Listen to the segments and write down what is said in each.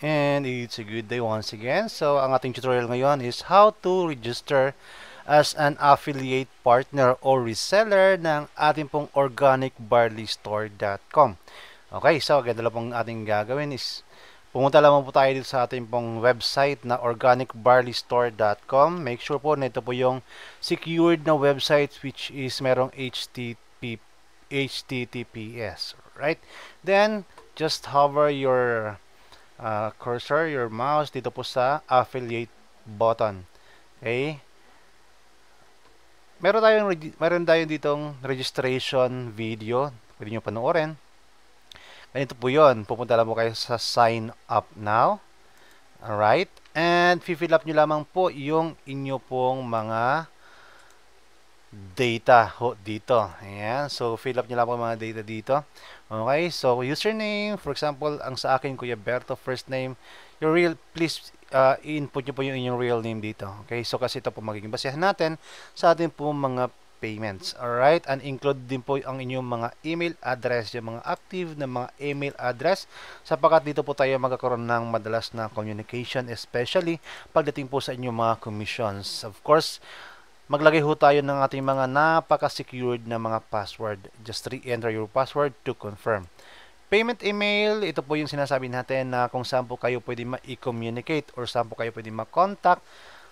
And it's a good day once again. So ang ating tutorial ngayon is how to register as an affiliate partner or reseller ng ating pong organicbarleystore.com. Okay, so ganda lang pong ating gagawin is pumunta lamang po tayo dito sa ating pong website na organicbarleystore.com. Make sure po na ito po yung secured na website which is merong HTTP, HTTPS. Right? Then, just hover your uh, cursor, your mouse dito po sa affiliate button. Okay? Meron tayong meron tayong ditong registration video. Pwede niyo panoorin. Ganito po 'yon. Pupunta lang po kayo sa sign up now. All right? And fill up niyo lamang po yung inyo pong mga data ho dito. Ayan. So, fill up nyo lang po mga data dito. Okay. So, username. For example, ang sa akin, Kuya Berto, first name. Your real, please uh, input nyo po yung inyong real name dito. Okay. So, kasi ito po magiging basehan natin sa ating po mga payments. Alright. And include din po ang inyong mga email address, yung mga active na mga email address. Sapagat dito po tayo magkakaroon ng madalas na communication, especially pagdating po sa inyong mga commissions. Of course, maglagay ho tayo ng ating mga napaka-secured na mga password. Just re-enter your password to confirm. Payment email, ito po yung sinasabi natin na kung saan po kayo pwede ma-communicate or saan po kayo pwede ma-contact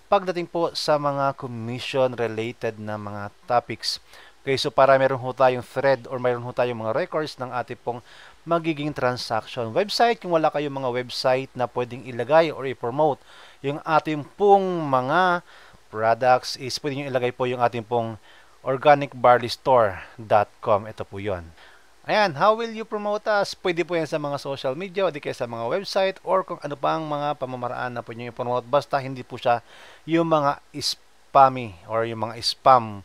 pagdating po sa mga commission-related na mga topics. Okay, so para meron ho tayong thread or meron ho tayong mga records ng ating pong magiging transaction website. Kung wala kayong mga website na pwedeng ilagay or i-promote yung ating pong mga products is pwede nyo ilagay po yung ating pong organicbarleystore.com. Ito po yon. Ayan, how will you promote us? Pwede po yan sa mga social media o di kaya sa mga website or kung ano pang mga pamamaraan na po nyo i-promote. Basta hindi po siya yung mga spammy or yung mga spam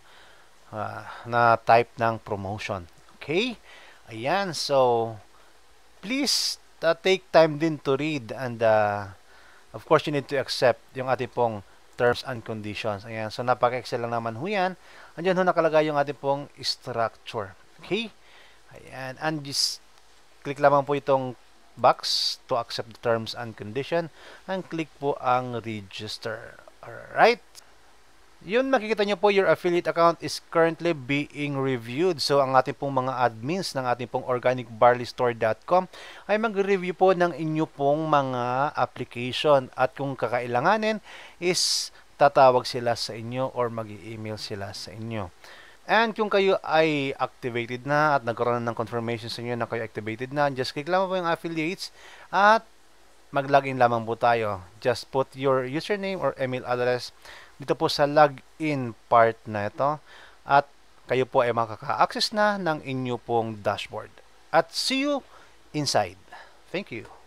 uh, na type ng promotion. Okay? Ayan, so please uh, take time din to read and uh, of course you need to accept yung ating pong terms and conditions. Ayan, so napaka-excel lang naman ho yan. Andiyan ho nakalagay yung ating pong structure. Okay? Ayan, and just click lamang po itong box to accept the terms and condition and click po ang register. Alright? Yun makikita nyo po, your affiliate account is currently being reviewed. So, ang ating pong mga admins ng ating pong organicbarleystore.com ay mag-review po ng inyo pong mga application. At kung kakailanganin is tatawag sila sa inyo or mag email sila sa inyo. And kung kayo ay activated na at nagkaroon ng confirmation sa inyo na kayo activated na, just click lang po yung affiliates at mag-login lamang po tayo. Just put your username or email address dito po sa login part na ito at kayo po ay makaka-access na ng inyo pong dashboard. At see you inside. Thank you.